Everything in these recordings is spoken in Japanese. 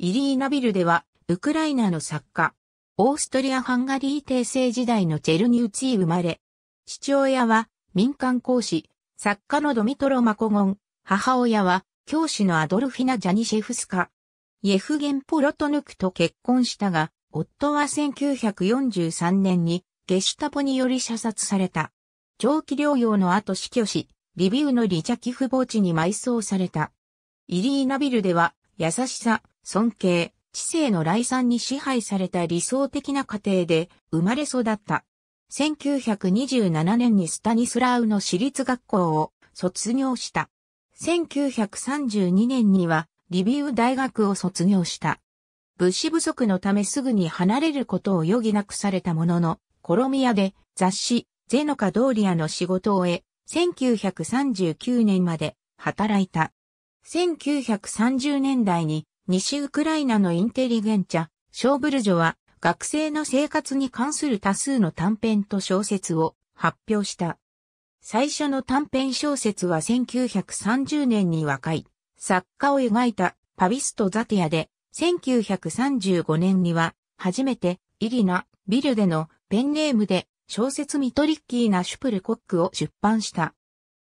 イリーナビルでは、ウクライナの作家、オーストリア・ハンガリー帝政時代のチェルニウチー生まれ、父親は民間講師、作家のドミトロ・マコゴン、母親は教師のアドルフィナ・ジャニシェフスカ。イェフゲン・ポロトヌクと結婚したが、夫は1943年にゲシュタポにより射殺された。長期療養の後死去し、リビウのリチャキフ墓地に埋葬された。イリーナビルでは、優しさ、尊敬、知性の来産に支配された理想的な家庭で生まれ育った。1927年にスタニスラウの私立学校を卒業した。1932年にはリビウ大学を卒業した。物資不足のためすぐに離れることを余儀なくされたものの、コロミアで雑誌ゼノカドーリアの仕事を得、1939年まで働いた。1930年代に西ウクライナのインテリゲンチャ、ショーブルジョは、学生の生活に関する多数の短編と小説を発表した。最初の短編小説は1930年に若い作家を描いたパビスト・ザティアで、1935年には初めてイリナ・ビルデのペンネームで小説ミトリッキーなシュプルコックを出版した。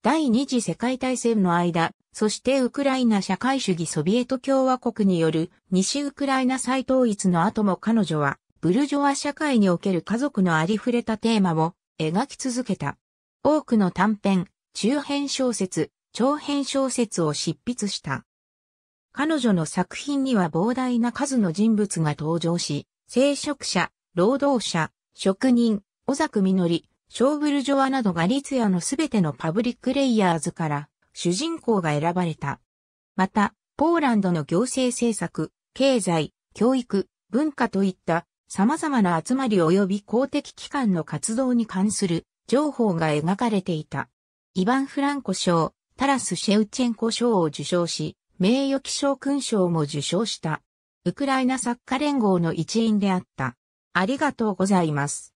第二次世界大戦の間、そしてウクライナ社会主義ソビエト共和国による西ウクライナ再統一の後も彼女はブルジョワ社会における家族のありふれたテーマを描き続けた。多くの短編、中編小説、長編小説を執筆した。彼女の作品には膨大な数の人物が登場し、聖職者、労働者、職人、小作実、小ブルジョワなどがリツヤのすべてのパブリックレイヤーズから主人公が選ばれた。また、ポーランドの行政政策、経済、教育、文化といった様々な集まり及び公的機関の活動に関する情報が描かれていた。イヴァン・フランコ賞、タラス・シェウチェンコ賞を受賞し、名誉記章勲章も受賞した。ウクライナ作家連合の一員であった。ありがとうございます。